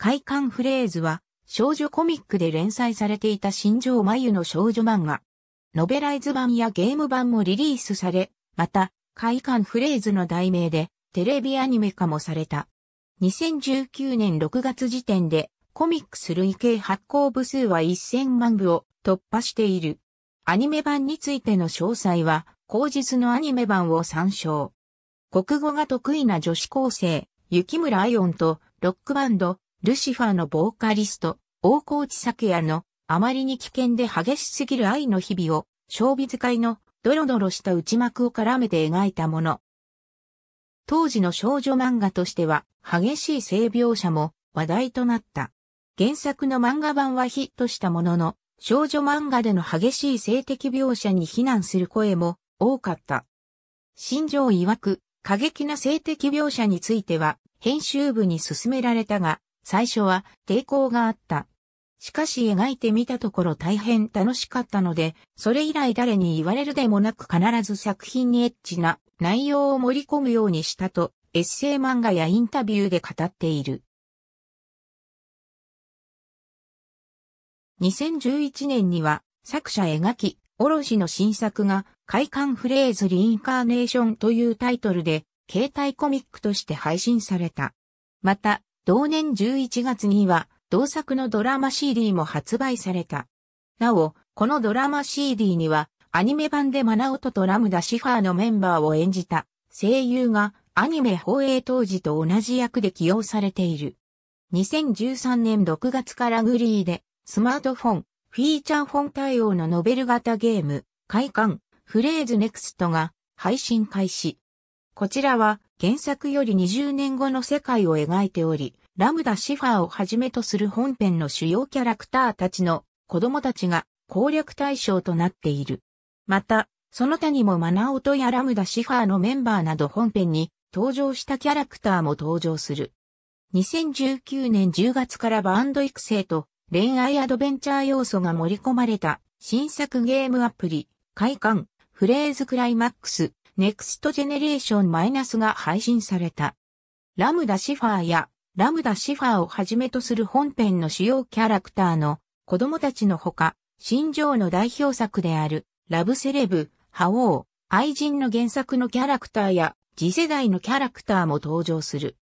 快感フレーズは、少女コミックで連載されていた新庄真由の少女漫画。ノベライズ版やゲーム版もリリースされ、また、快感フレーズの題名で、テレビアニメ化もされた。2019年6月時点で、コミックス累計発行部数は1000万部を突破している。アニメ版についての詳細は、後日のアニメ版を参照。国語が得意な女子高生、雪村愛音と、ロックバンド、ルシファーのボーカリスト、大河内咲也の、あまりに危険で激しすぎる愛の日々を、小美使いの、ドロドロした内幕を絡めて描いたもの。当時の少女漫画としては、激しい性描写も話題となった。原作の漫画版はヒットしたものの、少女漫画での激しい性的描写に非難する声も多かった。心情曰く、過激な性的描写については、編集部に勧められたが、最初は抵抗があった。しかし描いてみたところ大変楽しかったので、それ以来誰に言われるでもなく必ず作品にエッチな内容を盛り込むようにしたと、エッセイ漫画やインタビューで語っている。2011年には作者描き、しの新作が、快感フレーズリインカーネーションというタイトルで、携帯コミックとして配信された。また、同年11月には、同作のドラマ CD も発売された。なお、このドラマ CD には、アニメ版でマナオトとラムダシファーのメンバーを演じた声優がアニメ放映当時と同じ役で起用されている。2013年6月からグリーでスマートフォン、フィーチャーフォン対応のノベル型ゲーム、快感、フレーズネクストが配信開始。こちらは原作より20年後の世界を描いており、ラムダ・シファーをはじめとする本編の主要キャラクターたちの子供たちが攻略対象となっている。また、その他にもマナオトやラムダ・シファーのメンバーなど本編に登場したキャラクターも登場する。2019年10月からバンド育成と恋愛アドベンチャー要素が盛り込まれた新作ゲームアプリ、快感、フレーズクライマックス、ネクストジェネレーションマイナスが配信された。ラムダシファーやラムダシファーをはじめとする本編の主要キャラクターの子供たちのほか、新庄の代表作であるラブセレブ、覇王、愛人の原作のキャラクターや次世代のキャラクターも登場する。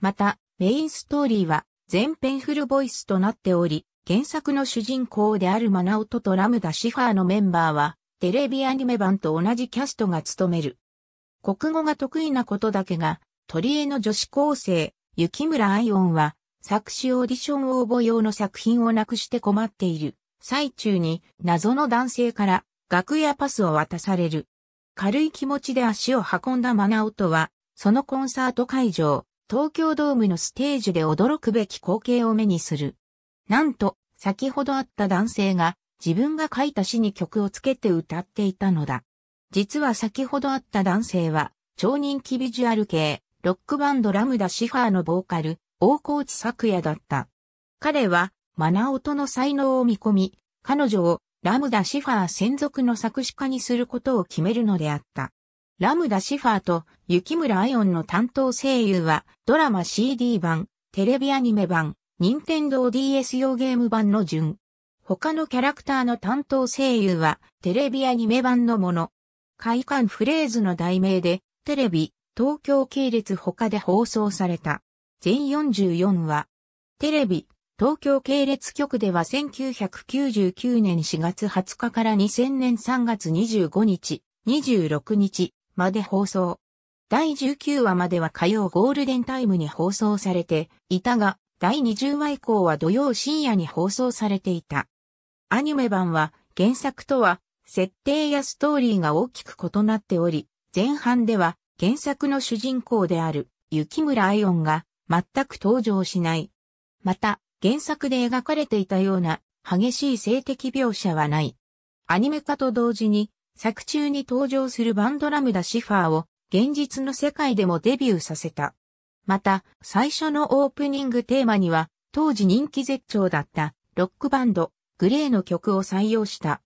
また、メインストーリーは全編フルボイスとなっており、原作の主人公であるマナオトとラムダシファーのメンバーはテレビアニメ版と同じキャストが務める。国語が得意なことだけが、取り柄の女子高生、雪村愛音は、作詞オーディション応募用の作品をなくして困っている。最中に謎の男性から楽屋パスを渡される。軽い気持ちで足を運んだマナオとは、そのコンサート会場、東京ドームのステージで驚くべき光景を目にする。なんと、先ほどあった男性が自分が書いた詩に曲をつけて歌っていたのだ。実は先ほどあった男性は、超人気ビジュアル系、ロックバンドラムダシファーのボーカル、大河内作也だった。彼は、マナオとの才能を見込み、彼女をラムダシファー専属の作詞家にすることを決めるのであった。ラムダシファーと雪村アイオンの担当声優は、ドラマ CD 版、テレビアニメ版、任天堂 DS 用ゲーム版の順、他のキャラクターの担当声優は、テレビアニメ版のもの。快感フレーズの題名で、テレビ、東京系列他で放送された。全44話。テレビ、東京系列局では1999年4月20日から2000年3月25日、26日まで放送。第19話までは火曜ゴールデンタイムに放送されていたが、第20話以降は土曜深夜に放送されていた。アニメ版は原作とは設定やストーリーが大きく異なっており、前半では原作の主人公である雪村愛音が全く登場しない。また、原作で描かれていたような激しい性的描写はない。アニメ化と同時に作中に登場するバンドラムダシファーを現実の世界でもデビューさせた。また、最初のオープニングテーマには、当時人気絶頂だったロックバンド、グレーの曲を採用した。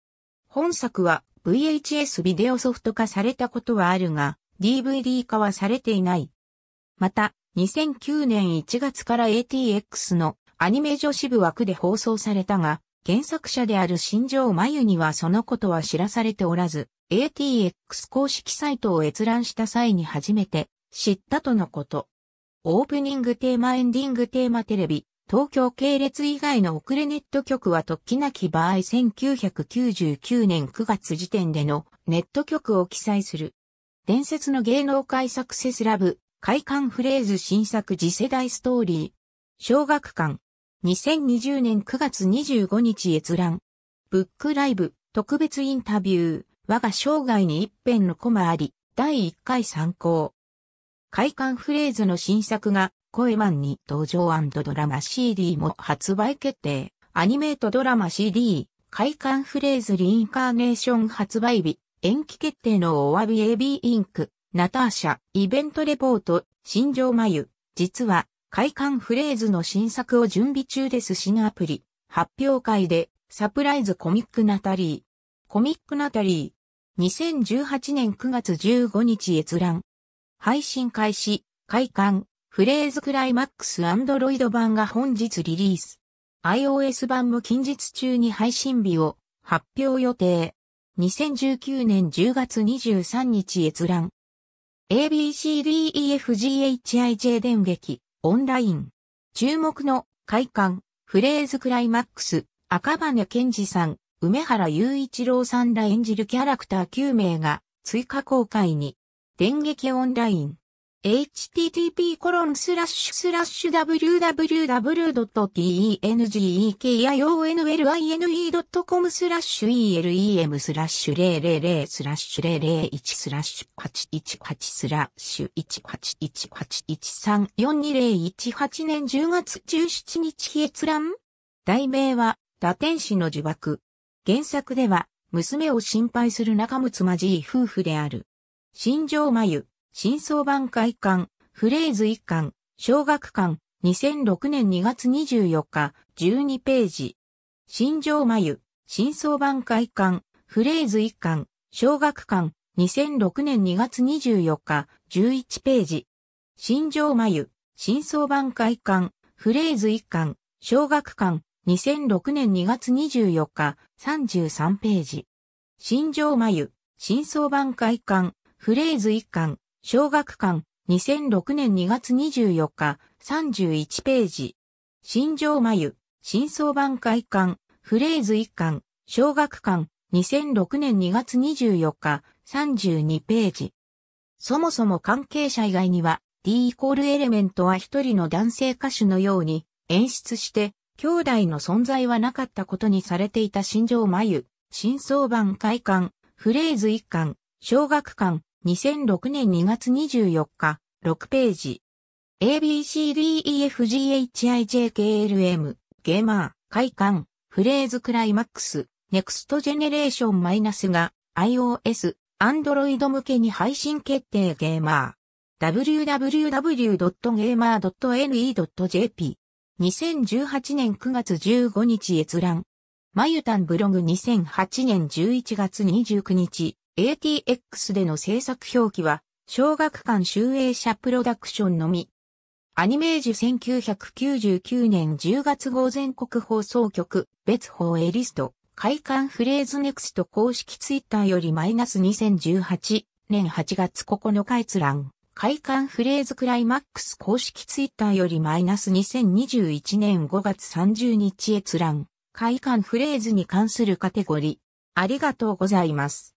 本作は VHS ビデオソフト化されたことはあるが、DVD 化はされていない。また、2009年1月から ATX のアニメ女子部枠で放送されたが、原作者である新庄真由にはそのことは知らされておらず、ATX 公式サイトを閲覧した際に初めて知ったとのこと。オープニングテーマエンディングテーマテレビ、東京系列以外の遅れネット局は突起なき場合1999年9月時点でのネット局を記載する。伝説の芸能界サクセスラブ、快感フレーズ新作次世代ストーリー。小学館。2020年9月25日閲覧。ブックライブ、特別インタビュー。我が生涯に一辺のコマあり、第1回参考。快感フレーズの新作が声マンに登場ドラマ CD も発売決定。アニメートドラマ CD、快感フレーズリインカーネーション発売日、延期決定のお詫び AB インク、ナターシャ、イベントレポート、新庄真由、実は、快感フレーズの新作を準備中です新アプリ、発表会で、サプライズコミックナタリー。コミックナタリー。2018年9月15日閲覧。配信開始、快感。フレーズクライマックスアンドロイド版が本日リリース。iOS 版も近日中に配信日を発表予定。2019年10月23日閲覧。ABCDEFGHIJ 電撃、オンライン。注目の、快感、フレーズクライマックス、赤羽健二さん、梅原雄一郎さんら演じるキャラクター9名が追加公開に。電撃オンライン。http://www.tengeki.com コロンススララッッシシュュ o n n l i e スラッシュ elem スラッシュ000スラッシュ001スラッシュ818スラッシュ1 8 1 8 1 1 3 4 2 0 1 8年10月17日閲覧題名は、打天使の呪縛。原作では、娘を心配する仲睦まじい夫婦である。新庄眉。新装版開館、フレーズ1巻、小学館、2006年2月24日、12ページ。新庄眉、新装版開館、フレーズ1巻、小学館、2006年2月24日、11ページ。新庄眉、新装版開館、フレーズ1巻、小学館、2006年2月24日、33ページ。新庄眉、新装版開館、フレーズ1巻、小学館、2006年2月24日、31ページ。新庄眉、新装版会館、フレーズ1巻、小学館、2006年2月24日、32ページ。そもそも関係者以外には、D イコールエレメントは一人の男性歌手のように演出して、兄弟の存在はなかったことにされていた新庄眉、新装版会館、フレーズ1巻、小学館、2006年2月24日、6ページ。ABCDEFGHIJKLM、ゲーマー、快感、フレーズクライマックス、ネクストジェネレーションマイナスが iOS、Android 向けに配信決定ゲーマー。www.gamer.ne.jp 2018年9月15日閲覧。まゆたんブログ2008年11月29日。ATX での制作表記は、小学館集英社プロダクションのみ。アニメージュ1999年10月号全国放送局、別放エリスト、開館フレーズネクスト公式ツイッターよりマイナス2018年8月9日閲覧。開館フレーズクライマックス公式ツイッターよりマイナス2021年5月30日閲覧。開館フレーズに関するカテゴリー。ありがとうございます。